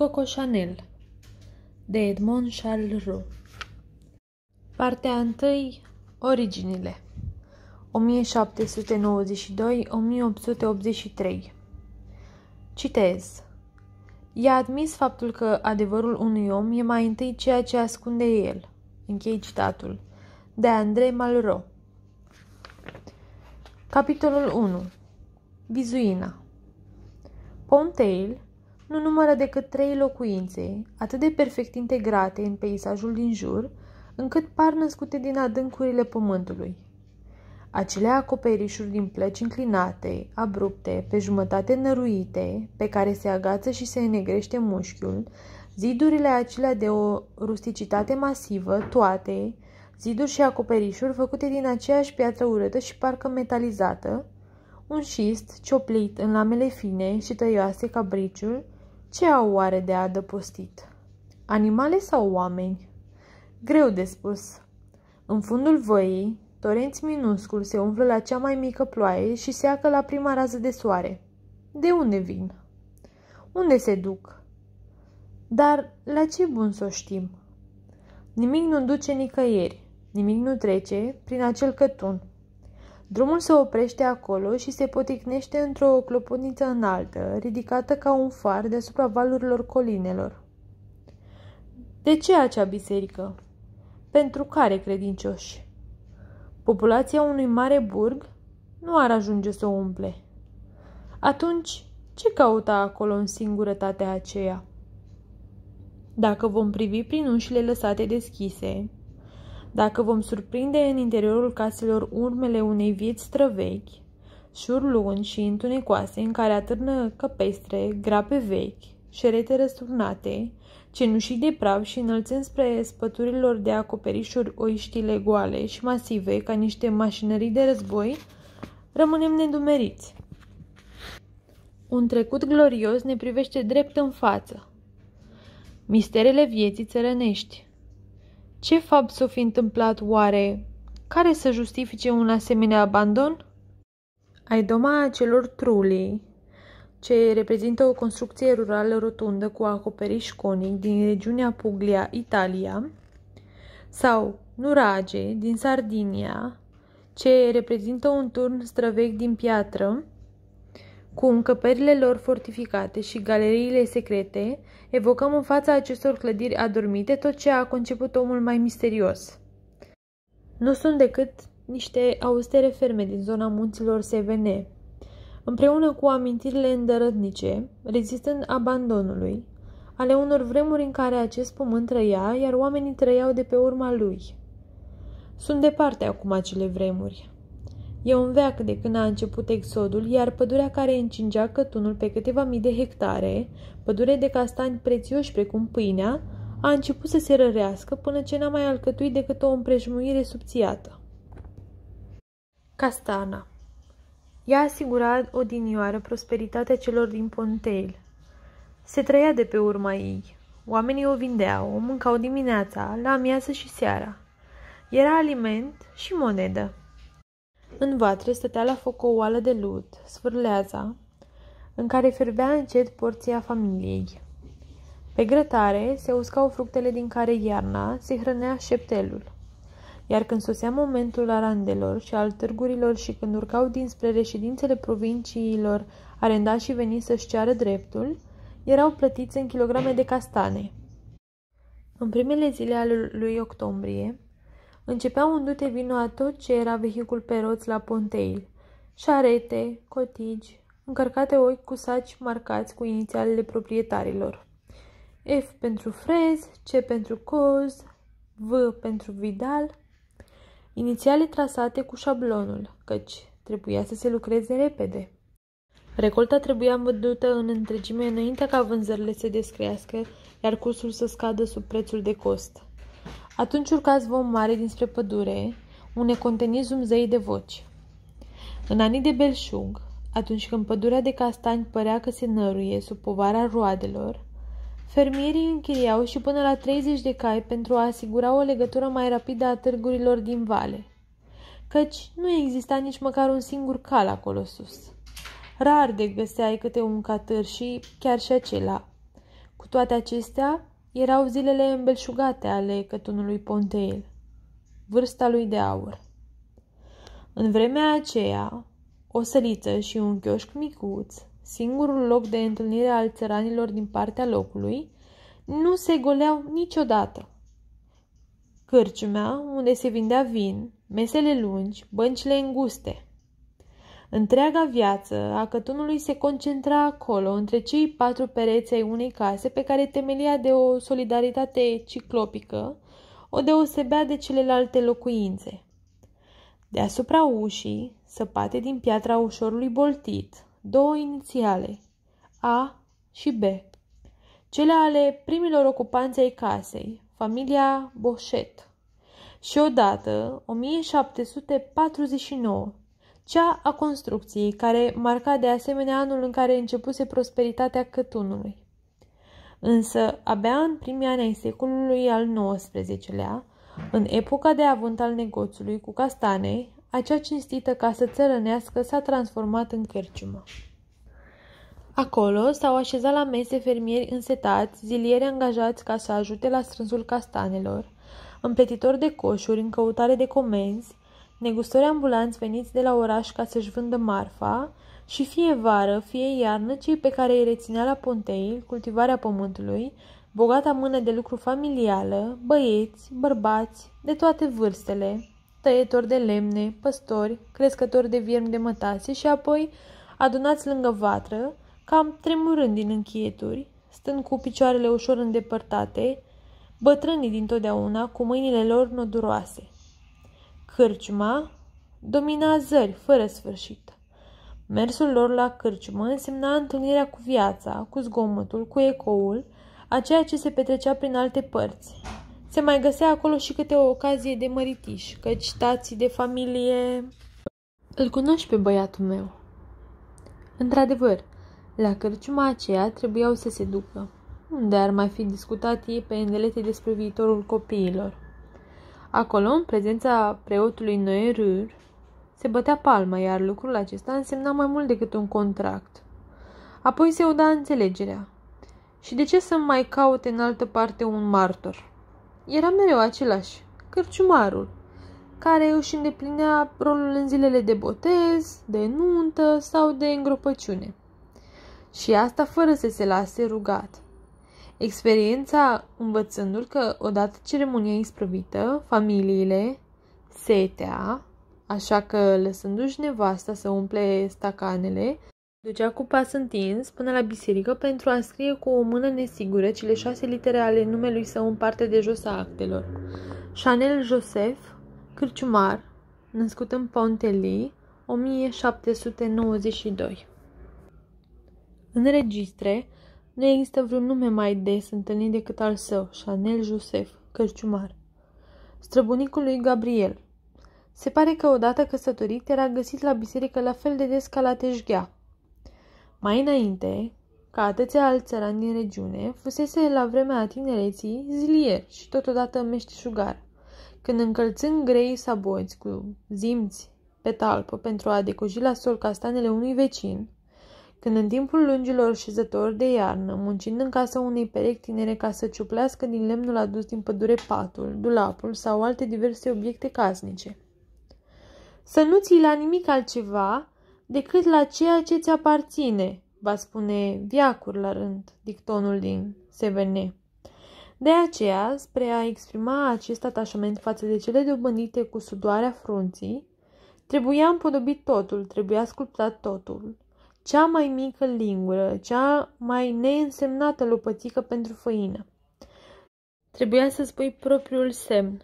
Coco Chanel de Edmond Charles Roux Partea 1. Originile 1792-1883 Citez I-a admis faptul că adevărul unui om e mai întâi ceea ce ascunde el. Închei citatul. De Andrei Malraux Capitolul 1. Vizuina Pontail nu numără decât trei locuințe, atât de perfect integrate în peisajul din jur, încât par născute din adâncurile pământului. Acele acoperișuri din plăci înclinate, abrupte, pe jumătate năruite, pe care se agață și se înegrește mușchiul, zidurile acelea de o rusticitate masivă, toate, ziduri și acoperișuri făcute din aceeași piatră urâtă și parcă metalizată, un șist cioplit în lamele fine și tăioase ca briciul, ce au oare de adăpostit? Animale sau oameni? Greu de spus. În fundul văii, torenți minuscul se umflă la cea mai mică ploaie și se acă la prima rază de soare. De unde vin? Unde se duc? Dar la ce bun să o știm? Nimic nu duce nicăieri, nimic nu trece prin acel cătun. Drumul se oprește acolo și se poticnește într-o clopotniță înaltă, ridicată ca un far deasupra valurilor colinelor. De ce acea biserică? Pentru care credincioși? Populația unui mare burg nu ar ajunge să o umple. Atunci, ce căuta acolo în singurătatea aceea? Dacă vom privi prin ușile lăsate deschise, dacă vom surprinde în interiorul caselor urmele unei vieți străvechi, șuri lungi și întunecoase în care atârnă căpestre, grape vechi, șerete răsturnate, cenușii de praf și înălțând spre spăturilor de acoperișuri oiștile goale și masive ca niște mașinării de război, rămânem nedumeriți. Un trecut glorios ne privește drept în față. Misterele vieții țărănești, ce fapt s-o fi întâmplat oare? Care să justifice un asemenea abandon? Ai doma celor trulii, ce reprezintă o construcție rurală rotundă cu acoperiș conic din regiunea Puglia, Italia, sau Nurage din Sardinia, ce reprezintă un turn străvec din piatră, cu încăperile lor fortificate și galeriile secrete, evocăm în fața acestor clădiri adormite tot ce a conceput omul mai misterios. Nu sunt decât niște austere ferme din zona munților Sevene, împreună cu amintirile îndărătnice, rezistând abandonului, ale unor vremuri în care acest pământ trăia, iar oamenii trăiau de pe urma lui. Sunt departe acum acele vremuri. E un veac de când a început exodul, iar pădurea care încingea cătunul pe câteva mii de hectare, pădure de castani prețioși precum pâinea, a început să se rărească până ce n-a mai alcătuit decât o împrejmuire subțiată. Castana Ea asigura odinioară prosperitatea celor din Ponteil. Se trăia de pe urma ei. Oamenii o vindeau, o mâncau dimineața, la amiază și seara. Era aliment și monedă. În vatre stătea la foc o oală de lut, sfârleaza, în care fierbea încet porția familiei. Pe grătare se uscau fructele din care iarna se hrănea șeptelul. Iar când sosea momentul arandelor și al târgurilor și când urcau dinspre reședințele provinciilor arendașii veni să-și ceară dreptul, erau plătiți în kilograme de castane. În primele zile ale lui octombrie, un dute vino a tot ce era vehicul pe roți la Ponteil. Șarete, cotigi, încărcate oi cu saci marcați cu inițialele proprietarilor. F pentru frez, C pentru coz, V pentru vidal. Inițiale trasate cu șablonul, căci trebuia să se lucreze repede. Recolta trebuia vândută în întregime înainte ca vânzările să descrească, iar cursul să scadă sub prețul de cost. Atunci urcați vom mare dinspre pădure, unde conteniți zumzei de voci. În anii de belșug, atunci când pădurea de castani părea că se năruie sub povara roadelor, fermierii închiriau și până la 30 de cai pentru a asigura o legătură mai rapidă a târgurilor din vale, căci nu exista nici măcar un singur cal acolo sus. Rar de găseai câte un catâr și chiar și acela. Cu toate acestea, erau zilele îmbelșugate ale cătunului Ponteil, vârsta lui de aur. În vremea aceea, o săliță și un chioșc micuț, singurul loc de întâlnire al țăranilor din partea locului, nu se goleau niciodată. Cârciumea, unde se vindea vin, mesele lungi, băncile înguste – Întreaga viață a cătunului se concentra acolo, între cei patru pereți ai unei case pe care temelia de o solidaritate ciclopică o deosebea de celelalte locuințe. Deasupra ușii, săpate din piatra ușorului boltit, două inițiale, A și B, cele ale primilor ocupanți ai casei, familia Boșet. Și odată, 1749, cea a construcției, care marca de asemenea anul în care începuse prosperitatea Cătunului. Însă, abia în primii ani ai secolului al XIX-lea, în epoca de avânt al negoțului cu castane, acea cinstită casă țărănească s-a transformat în cărciumă. Acolo s-au așezat la mese fermieri însetați, zilieri angajați ca să ajute la strânsul castanelor, împletitori de coșuri în căutare de comenzi, negustori ambulanți veniți de la oraș ca să-și vândă marfa și fie vară, fie iarnă, cei pe care îi reținea la Ponteil cultivarea pământului, bogata mână de lucru familială, băieți, bărbați, de toate vârstele, tăietori de lemne, păstori, crescători de viermi de mătase și apoi adunați lângă vatră, cam tremurând din închieturi, stând cu picioarele ușor îndepărtate, bătrânii dintotdeauna cu mâinile lor noduroase. Cârciuma domina zări fără sfârșit. Mersul lor la cârciumă însemna întâlnirea cu viața, cu zgomotul, cu ecoul, a ceea ce se petrecea prin alte părți. Se mai găsea acolo și câte o ocazie de măritiș, căci tații de familie... Îl cunoști pe băiatul meu. Într-adevăr, la cărciuma aceea trebuiau să se ducă. Unde ar mai fi discutat ei pe îndelete despre viitorul copiilor? Acolo, în prezența preotului Noerur, se bătea palma, iar lucrul acesta însemna mai mult decât un contract. Apoi se uda înțelegerea. Și de ce să mai caute în altă parte un martor? Era mereu același, cărciumarul, care își îndeplinea rolul în zilele de botez, de nuntă sau de îngropăciune. Și asta fără să se lase rugat – Experiența învățându-l că odată ceremonia isprăvită, familiile, setea, așa că lăsându-și nevasta să umple stacanele, ducea cu pas întins până la biserică pentru a scrie cu o mână nesigură cele șase litere ale numelui său în parte de jos a actelor. Chanel Joseph, cârciumar, născut în Pontelly, 1792. În registre, nu există vreun nume mai des întâlnit decât al său, Chanel Joseph, cărciumar. Străbunicul lui Gabriel. Se pare că odată căsătorit era găsit la biserică la fel de des ca la Tejghea. Mai înainte, ca atâția alți țărani din regiune, fusese la vremea tinereții zilier și totodată meșteșugar. Când încălțând grei saboți cu zimți pe talpă pentru a decoji la sol castanele unui vecin, când în timpul lungilor șezători de iarnă, muncind în casa unei perechi tinere ca să ciuplească din lemnul adus din pădure patul, dulapul sau alte diverse obiecte casnice. Să nu ții la nimic altceva decât la ceea ce ți aparține, va spune viacuri la rând dictonul din Severne. De aceea, spre a exprima acest atașament față de cele dobândite cu sudoarea frunții, trebuia împodobit totul, trebuia sculptat totul, cea mai mică lingură, cea mai neînsemnată lopățică pentru făină. Trebuia să spui propriul semn.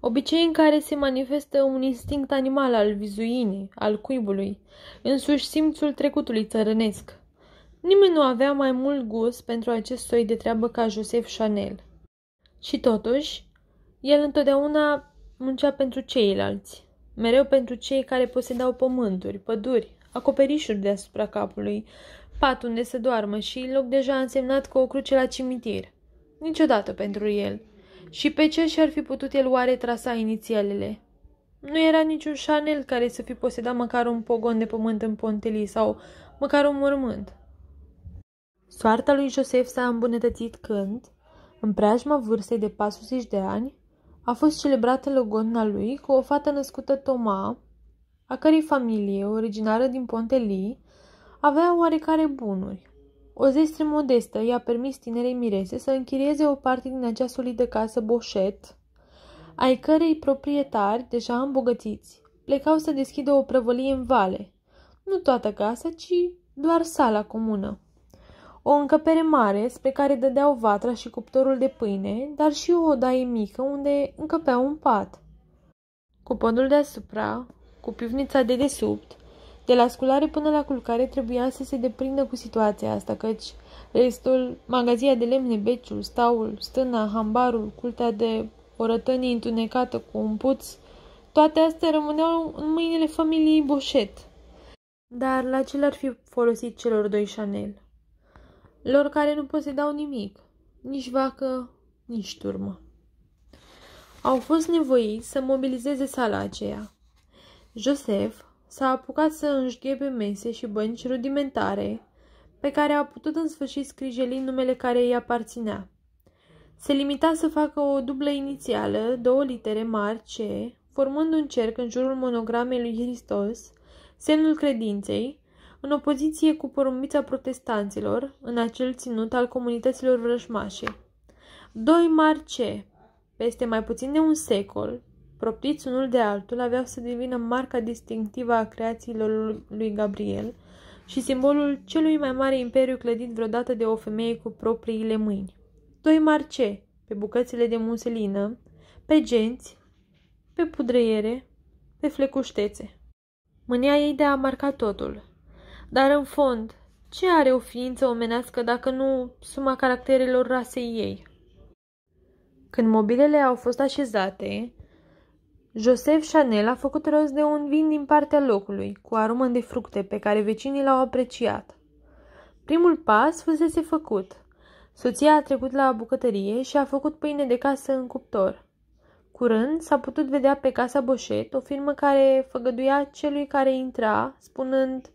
Obicei în care se manifestă un instinct animal al vizuinii, al cuibului, însuși simțul trecutului țărănesc. Nimeni nu avea mai mult gust pentru acest soi de treabă ca Joseph Chanel. Și totuși, el întotdeauna muncea pentru ceilalți, mereu pentru cei care posedau pământuri, păduri, acoperișuri deasupra capului, pat unde să doarmă și loc deja însemnat cu o cruce la cimitir. Niciodată pentru el. Și pe ce și-ar fi putut el oare trasa inițialele? Nu era niciun șanel care să fi posedat măcar un pogon de pământ în Pontelii sau măcar un mormânt. Soarta lui Joseph s-a îmbunătățit când, în preajma vârstei de 40 de ani, a fost celebrată logonna lui cu o fată născută Toma, a cărei familie, originară din Pontelii, avea oarecare bunuri. O zestre modestă i-a permis tinerei mirese să închirieze o parte din acea solidă casă boșet, ai cărei proprietari, deja îmbogățiți, plecau să deschidă o prăvălie în vale. Nu toată casa, ci doar sala comună. O încăpere mare spre care dădeau vatra și cuptorul de pâine, dar și o odaie mică unde încăpea un pat. Cu podul deasupra, cu pivnița de desubt, de la sculare până la culcare trebuia să se deprindă cu situația asta, căci restul, magazia de lemne, beciul, staul, stâna, hambarul, cultea de orătănie întunecată cu un puț, toate astea rămâneau în mâinile familiei Boșet. Dar la ce le-ar fi folosit celor doi Chanel? Lor care nu dau nimic, nici vacă, nici turmă. Au fost nevoiți să mobilizeze sala aceea, Joseph s-a apucat să înșghebe mese și bănci rudimentare, pe care a putut în sfârșit scrijeli numele care îi aparținea. Se limita să facă o dublă inițială, două litere mari C, formând un cerc în jurul monogramei lui Hristos, semnul credinței, în opoziție cu porumbița protestanților, în acel ținut al comunităților vrăjmașe. Doi mari C, peste mai puțin de un secol, Propriți unul de altul, aveau să devină marca distinctivă a creațiilor lui Gabriel și simbolul celui mai mare imperiu clădit vreodată de o femeie cu propriile mâini. Doi marce, pe bucățile de muselină, pe genți, pe pudreiere, pe flecuștețe. Mânia ei de a marca totul. Dar în fond, ce are o ființă omenească dacă nu suma caracterelor rasei ei? Când mobilele au fost așezate, Joseph Chanel a făcut rost de un vin din partea locului, cu aromă de fructe pe care vecinii l-au apreciat. Primul pas fusese făcut. Soția a trecut la bucătărie și a făcut pâine de casă în cuptor. Curând s-a putut vedea pe casa Boșet o firmă care făgăduia celui care intra, spunând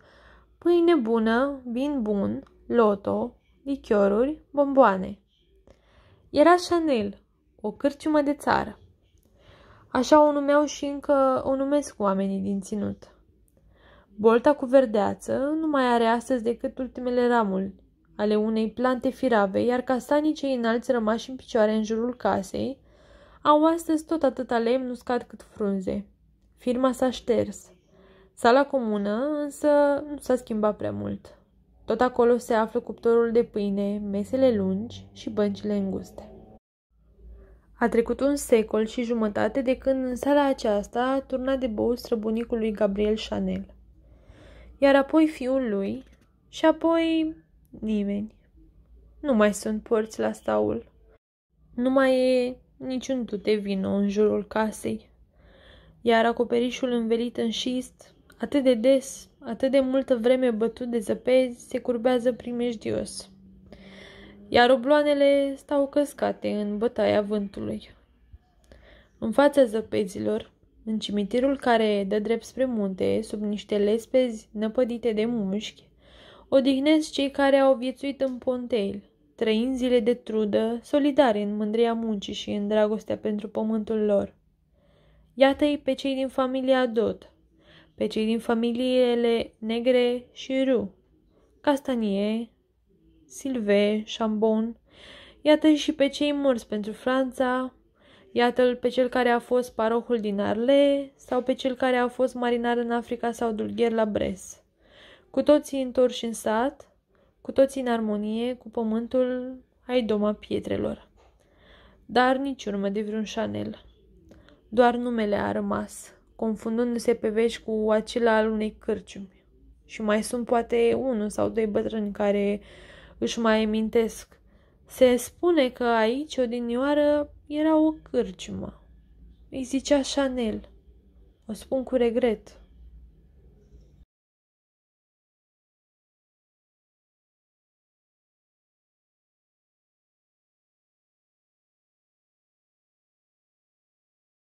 pâine bună, vin bun, loto, lichioruri, bomboane. Era Chanel, o cârciumă de țară. Așa o numeau și încă o numesc oamenii din ținut. Bolta cu verdeață nu mai are astăzi decât ultimele ramuri ale unei plante firave, iar castanii cei înalți rămași în picioare în jurul casei au astăzi tot atâta lemn uscat cât frunze. Firma s-a șters. Sala comună însă nu s-a schimbat prea mult. Tot acolo se află cuptorul de pâine, mesele lungi și băncile înguste. A trecut un secol și jumătate de când în sala aceasta turna de băut străbunicul lui Gabriel Chanel. Iar apoi fiul lui și apoi nimeni. Nu mai sunt porți la staul. Nu mai e niciun tute vino în jurul casei. Iar acoperișul învelit în șist, atât de des, atât de multă vreme bătut de zăpezi, se curbează primejdios iar obloanele stau căscate în bătaia vântului. În fața zăpezilor, în cimitirul care dă drept spre munte, sub niște lespezi năpădite de mușchi, odihnesc cei care au viețuit în Ponteil, trăind zile de trudă, solidare în mândria muncii și în dragostea pentru pământul lor. Iată-i pe cei din familia Dot, pe cei din familiile negre și Ru, Castanie, Silve, Chambon. Iată și pe cei morți pentru Franța, iată-l pe cel care a fost parohul din Arle sau pe cel care a fost marinar în Africa sau dulgher la Bres. Cu toții întorși în sat, cu toții în armonie, cu pământul ai doma pietrelor. Dar nici urmă de vreun Chanel. Doar numele a rămas, confundându-se pe vești cu acela al unei cărciumi. Și mai sunt poate unul sau doi bătrâni care își mai amintesc. Se spune că aici odinioară era o cârciumă. Îi zicea Chanel. O spun cu regret.